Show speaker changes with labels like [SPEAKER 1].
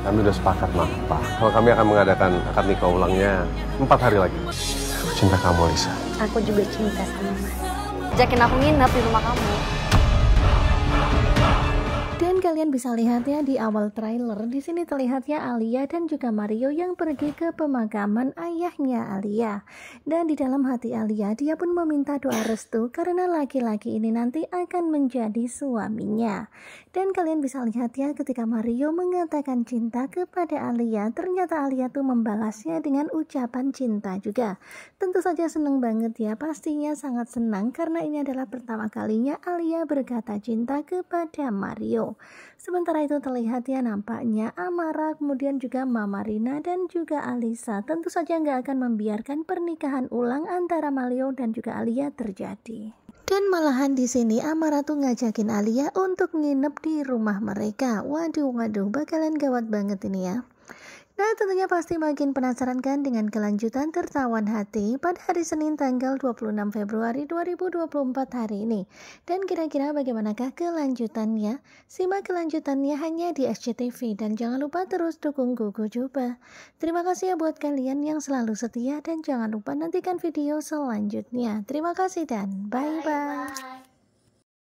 [SPEAKER 1] Kami sudah sepakat, Ma, Pak. Kalau kami akan mengadakan akad nikah ulangnya empat hari lagi. Aku cinta kamu, Lisa. Aku juga cinta sama Mas. Jakin aku nginep di rumah kamu kalian bisa lihat ya di awal trailer, di sini terlihatnya Alia dan juga Mario yang pergi ke pemakaman ayahnya Alia. Dan di dalam hati Alia, dia pun meminta doa restu karena laki-laki ini nanti akan menjadi suaminya. Dan kalian bisa lihat ya ketika Mario mengatakan cinta kepada Alia, ternyata Alia tuh membalasnya dengan ucapan cinta juga. Tentu saja seneng banget ya, pastinya sangat senang karena ini adalah pertama kalinya Alia berkata cinta kepada Mario. Sementara itu terlihat ya nampaknya Amara, kemudian juga Mama Rina dan juga Alisa tentu saja nggak akan membiarkan pernikahan ulang antara Malio dan juga Alia terjadi. Dan malahan di sini Amara tuh ngajakin Alia untuk nginep di rumah mereka. Waduh, waduh, bakalan gawat banget ini ya. Nah tentunya pasti makin penasaran kan dengan kelanjutan tertawan hati pada hari Senin tanggal 26 Februari 2024 hari ini. Dan kira-kira bagaimanakah kelanjutannya? Simak kelanjutannya hanya di SCTV dan jangan lupa terus dukung Gugu Juba. Terima kasih ya buat kalian yang selalu setia dan jangan lupa nantikan video selanjutnya. Terima kasih dan bye-bye.